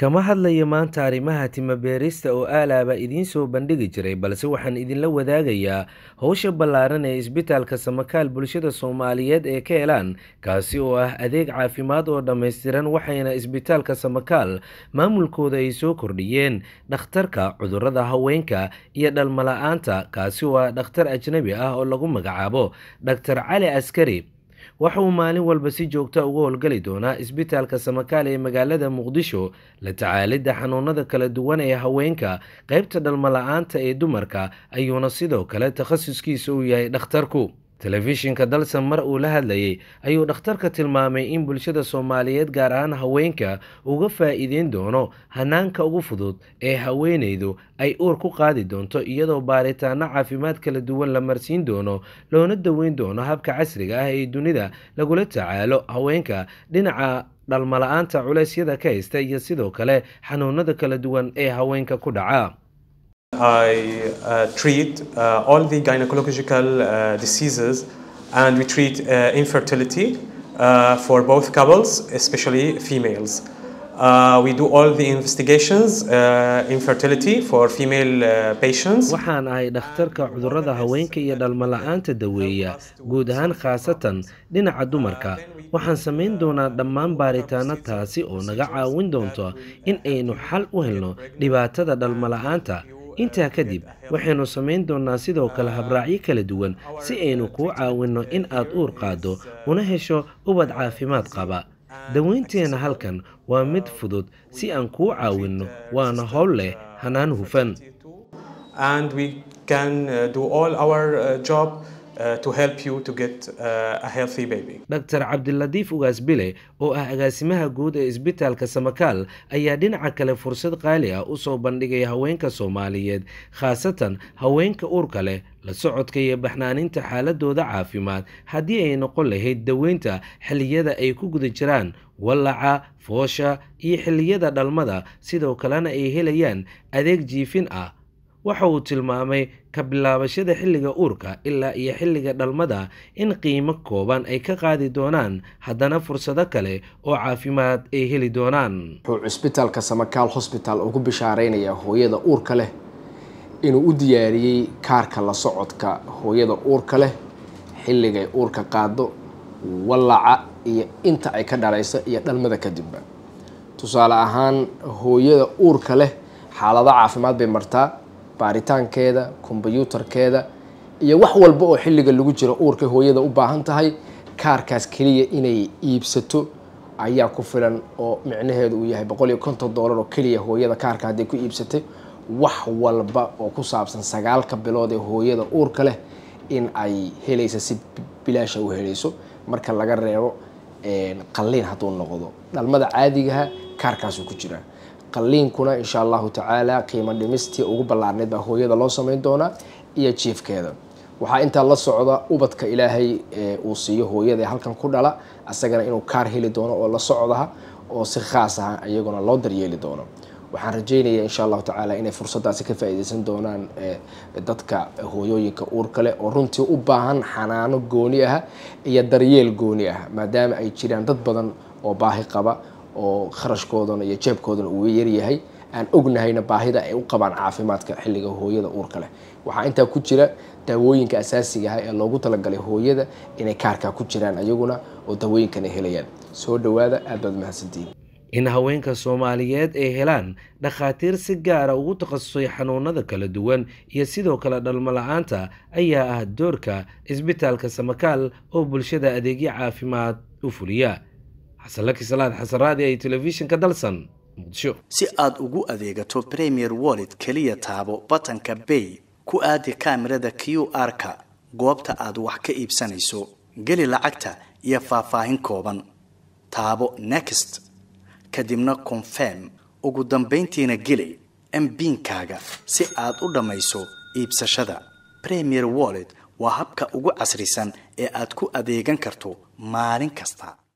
Kama hadlayo maanta arrimaha timabeerista oo aalaaba idiin soo bandhigi jiray balse waxaan idinla wadaagayaa howsha ballaaran ee isbitaalka samakaal bulshada Soomaaliyeed ee ka helaan kaasi oo ah adeeg caafimaad oo dhammaystiran waxayna isbitaalka samakaal maamulkooda ay soo kordhiyeen dhakhtarka cudurrada haweenka iyo dhalmala-aanta kaasi oo ah dhakhtar ajnebi ah oo lagu magacaabo dhaktar Cali Askari waxa uu maalin walba si joogta ah uga howlgali doonaa isbitaalka samakaal ee magaalada muqdisho la tacaalidda xanuunada kala duwan ee haweenka qaybta dhalmo aanta ee dumarka ayuuna sidoo kale takhasuskiisa u yahay dhakhtarku telefishinka dalsan mar uu la hadlayay ayuu dhakhtarka tilmaamay in bulshada soomaaliyeed gaar ahaan haweenka uga faa'iideyn doono hanaanka ugu fudud ee haweenaydu ay uur ku qaadi doonto iyadoo baaritaano caafimaad kala duwan la marsiin doono loona daweyn doono habka casriga ah ee dunida lagula tacaalo haweenka dhinaca dhalmala-aanta culeysyada ka haysta iyo sidoo kale xanuunada kala duwan ee haweenka ku dhaca I uh, treat uh, all the gynecological uh, diseases and we treat infertility for both couples, especially females. Uh, we do all the investigations uh, infertility for female uh, patients waxaan ahay dhakhtarka cudurrada haweenka iyo dhalmola'aanta daweeya guud ahaan khaasatan dhinaca dumarka waxaan samayn doonaa dhammaan baaritaano taasi oo naga caawin doonto in aynu xal u helno dhibaatada dhalmola'aanta intaa kadib waxaynu samayn doonnaa sidoo kale habraacyo kala duwan si aynu kuu caawinno in aad uur qaaddo una hesho ubad caafimaad qaba daweynteenna halkan waa mid fudud si aan kuu caawinno waana howl leh hanaan hufan uh, uh, Uh, to uh, Cabdiladiif Ugaas Bile oo ah agaasimaha guud ee isbitaalka Samakaal ayaa dhinaca kale fursad qaali ah u soo bandhigay haweenka Soomaaliyeed khaasatan haweenka uurka leh la socodka iyo baxnaaninta xaaladooda caafimaad haddii ay noqon lahayd daweynta xilliyada ay ku guda jiraan wallaca foosha iyo xilliyada dhalmada sidoo kalena ay helayaan adeeg jiifin ah waxa uu tilmaamay ka bilaabashada xilliga uurka ilaa iyo xilliga dhalmada in qiimo kooban ay ka qaadi doonaan haddana fursado kale oo caafimaad ay heli doonaan wuxuu cusbitaalka samakaal hosbitaal ugu bishaareynayaa hooyada uurka leh inuu u diyaariyey kaarka la socodka hooyada uurka leh xilligay uurka qaado wallaca iyo inta ay ka dhalayso iyo dhalmada kadibba tusaale ahaan hooyada uurka leh xaalado caafimaad bay martaa baaritaankeeda kombyuutarkeeda iyo wax walba oo xilliga lagu jiro uurka hooyada u baahan tahay kaarkaas keliya inay iibsato ayaa ku filan oo micnaheedu uu yahay boqol iyo konton dollar oo keliya hooyada kaarka hadday ku iibsatay wax walba oo ku saabsan sagaalka bilood ee hooyada uurka leh in ay helaysa si bilaasha u helayso marka laga reebo qalliin hadduu noqdo dhalmada caadigaha ah, kaarkaasuu ku jiraa qalliinkuna insha allahu tacaala qiimo dhimistii ugu ballaarnayd baa hooyada loo samayn doonaa iyo jiifkeeda waxaa intaa la socda ubadka ilaahay uu siiyo hooyada halkan ku dhala asagana inuu kaar heli doono oo la socdaha oo si khaas aha iyaguna loo daryeeli doono waxaan rajaynayaa insha allahu tacaala inay fursadaasi ka faa'iideysan doonaan dadka hooyooyinka uurka leh oo runtii u baahan xanaano gooni ah iyo daryeel gooni ah maadaama ay jiraan dad badan oo baahi qaba oo kharashkoodana iyo jeebkoodana uu yaryahay aan ognahayna baahida ay u qabaan caafimaadka xilliga hooyada uurka leh waxaa intaa ku jira daawooyinka asaasiga ah ee loogu talagalay hooyada inay kaarkaa ku jiraan ayaguna oo daawooyinkana helayaan soo dhowaada aad baad mahadsantihiin in haweenka soomaaliyeed ay helaan dhakhaatiir si gaara ugu takhasusay xanuunada kala duwan iyo sidoo kale dhalmola aanta ayaa ah doorka isbitaalka samakaal oo bulshada adeegyo caafimaad u fuliya xasanlaki salaad xasaraadi si aad ugu adeegato premier wallet keliya taabo batanka bay ku aadi kaamirada q r-ka goobta aad wax ka iibsanayso geli lacagta iyo faahfaahin kooban taabo next kadibna confirm ugu dambayntiina geli mbiinkaaga si aad u dhammayso iibsashada premier wallet waa habka ugu casrisan ee aad ku adeegan karto maalin kasta